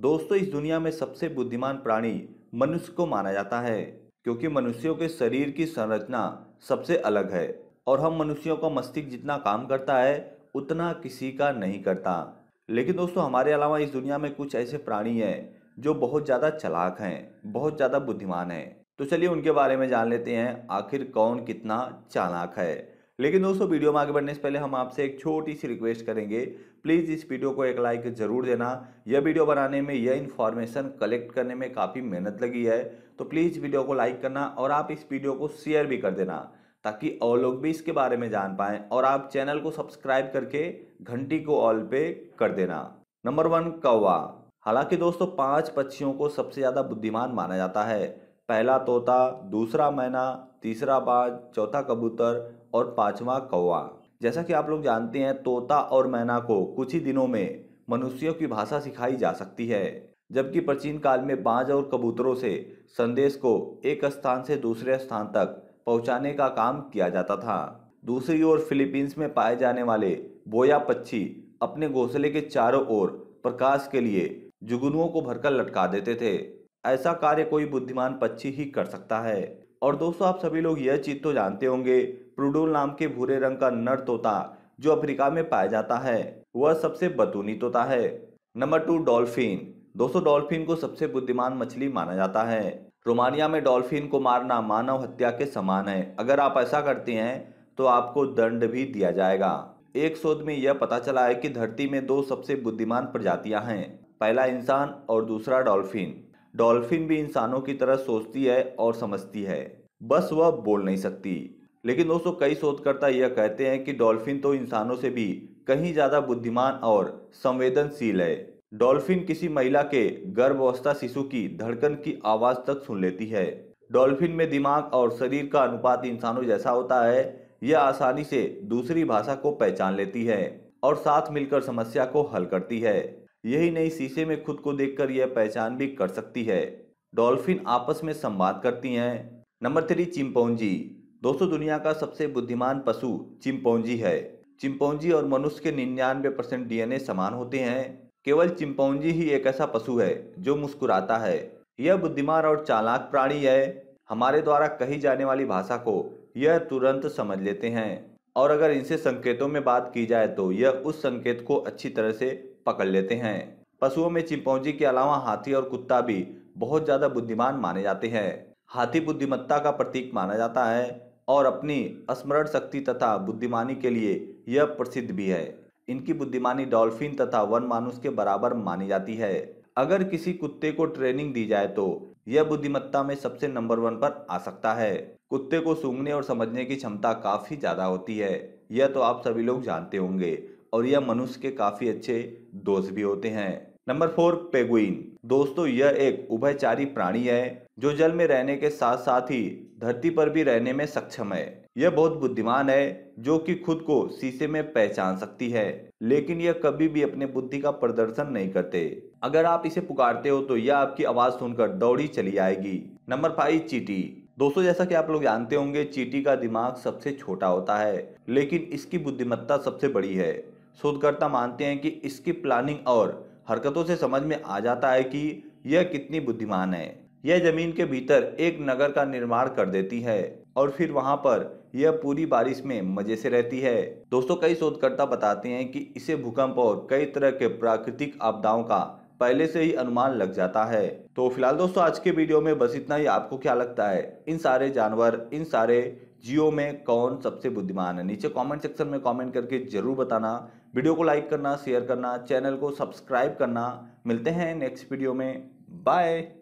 दोस्तों इस दुनिया में सबसे बुद्धिमान प्राणी मनुष्य को माना जाता है क्योंकि मनुष्यों के शरीर की संरचना सबसे अलग है और हम मनुष्यों का मस्तिष्क जितना काम करता है उतना किसी का नहीं करता लेकिन दोस्तों हमारे अलावा इस दुनिया में कुछ ऐसे प्राणी हैं जो बहुत ज़्यादा चलाक हैं बहुत ज़्यादा बुद्धिमान हैं तो चलिए उनके बारे में जान लेते हैं आखिर कौन कितना चालाक है लेकिन दोस्तों वीडियो में आगे बढ़ने से पहले हम आपसे एक छोटी सी रिक्वेस्ट करेंगे प्लीज़ इस वीडियो को एक लाइक ज़रूर देना यह वीडियो बनाने में यह इन्फॉर्मेशन कलेक्ट करने में काफ़ी मेहनत लगी है तो प्लीज़ वीडियो को लाइक करना और आप इस वीडियो को शेयर भी कर देना ताकि और लोग भी इसके बारे में जान पाएँ और आप चैनल को सब्सक्राइब करके घंटी को ऑल पे कर देना नंबर वन कौवा हालांकि दोस्तों पांच पक्षियों को सबसे ज़्यादा बुद्धिमान माना जाता है पहला तोता दूसरा मैना तीसरा बाज चौथा कबूतर और पांचवा कौवा जैसा कि आप लोग जानते हैं तोता और मैना को कुछ ही दिनों में मनुष्यों की भाषा सिखाई जा सकती है जबकि प्राचीन काल में बाज और कबूतरों से संदेश को एक स्थान से दूसरे स्थान तक पहुंचाने का काम किया जाता था दूसरी ओर फिलीपींस में पाए जाने वाले बोया पक्षी अपने घोंसले के चारों ओर प्रकाश के लिए जुगनुओं को भरकर लटका देते थे ऐसा कार्य कोई बुद्धिमान पक्षी ही कर सकता है और दोस्तों आप सभी लोग यह चीज तो जानते होंगे प्रूडोल नाम के भूरे रंग का नर तोता जो अफ्रीका में पाया जाता है वह सबसे बतूनी तोता है नंबर टू डॉल्फिन दोस्तों डॉल्फिन को सबसे बुद्धिमान मछली माना जाता है रोमानिया में डॉल्फिन को मारना मानव हत्या के समान है अगर आप ऐसा करते हैं तो आपको दंड भी दिया जाएगा एक शोध में यह पता चला है कि धरती में दो सबसे बुद्धिमान प्रजातियां हैं पहला इंसान और दूसरा डॉल्फिन डॉल्फिन भी इंसानों की तरह सोचती है और समझती है बस वह बोल नहीं सकती लेकिन दोस्तों कई शोधकर्ता यह कहते हैं कि डॉल्फिन तो इंसानों से भी कहीं ज़्यादा बुद्धिमान और संवेदनशील है डॉल्फिन किसी महिला के गर्भावस्था शिशु की धड़कन की आवाज़ तक सुन लेती है डॉल्फिन में दिमाग और शरीर का अनुपात इंसानों जैसा होता है यह आसानी से दूसरी भाषा को पहचान लेती है और साथ मिलकर समस्या को हल करती है यही नहीं शीशे में खुद को देखकर यह पहचान भी कर सकती है डॉल्फिन आपस में संवाद करती हैं नंबर थ्री चिंपौजी दोस्तों दुनिया का सबसे बुद्धिमान पशु चिंपौजी है चिंपौजी और मनुष्य के निन्यानवे परसेंट डीएनए समान होते हैं केवल चिंपौजी ही एक ऐसा पशु है जो मुस्कुराता है यह बुद्धिमान और चालाक प्राणी है हमारे द्वारा कही जाने वाली भाषा को यह तुरंत समझ लेते हैं और अगर इनसे संकेतों में बात की जाए तो यह उस संकेत को अच्छी तरह से पकड़ लेते हैं पशुओं में चिंपौजी के अलावा हाथी और कुत्ता भी बहुत ज्यादा बुद्धिमान माने जाते हैं हाथी बुद्धिमत्ता का प्रतीक माना जाता है और अपनी स्मरण शक्ति तथा बुद्धिमानी के लिए यह प्रसिद्ध भी है इनकी बुद्धिमानी डॉल्फिन तथा वन मानुष के बराबर मानी जाती है अगर किसी कुत्ते को ट्रेनिंग दी जाए तो यह बुद्धिमत्ता में सबसे नंबर वन पर आ सकता है कुत्ते को सूंघने और समझने की क्षमता काफी ज्यादा होती है यह तो आप सभी लोग जानते होंगे और यह मनुष्य के काफी अच्छे दोस्त भी होते हैं नंबर फोर पेगुइन दोस्तों यह एक उभयचारी प्राणी है जो जल में रहने के साथ साथ ही धरती पर भी रहने में सक्षम है यह बहुत बुद्धिमान है जो कि खुद को शीशे में पहचान सकती है लेकिन यह कभी भी अपने बुद्धि का प्रदर्शन नहीं करते अगर आप इसे पुकारते हो तो यह आपकी आवाज सुनकर दौड़ी चली आएगी नंबर फाइव चीटी दोस्तों जैसा कि आप लोग जानते होंगे चीटी का दिमाग सबसे छोटा होता है लेकिन इसकी बुद्धिमत्ता सबसे बड़ी है शोधकर्ता मानते हैं कि इसकी प्लानिंग और हरकतों से समझ में आ जाता है कि यह कितनी बुद्धिमान है यह जमीन के भीतर एक नगर का निर्माण कर देती है और फिर वहां पर यह पूरी बारिश में मजे से रहती है दोस्तों कई शोधकर्ता बताते हैं कि इसे भूकंप और कई तरह के प्राकृतिक आपदाओं का पहले से ही अनुमान लग जाता है तो फिलहाल दोस्तों आज के वीडियो में बस इतना ही आपको क्या लगता है इन सारे जानवर इन सारे जियो में कौन सबसे बुद्धिमान है नीचे कमेंट सेक्शन में कमेंट करके जरूर बताना वीडियो को लाइक करना शेयर करना चैनल को सब्सक्राइब करना मिलते हैं नेक्स्ट वीडियो में बाय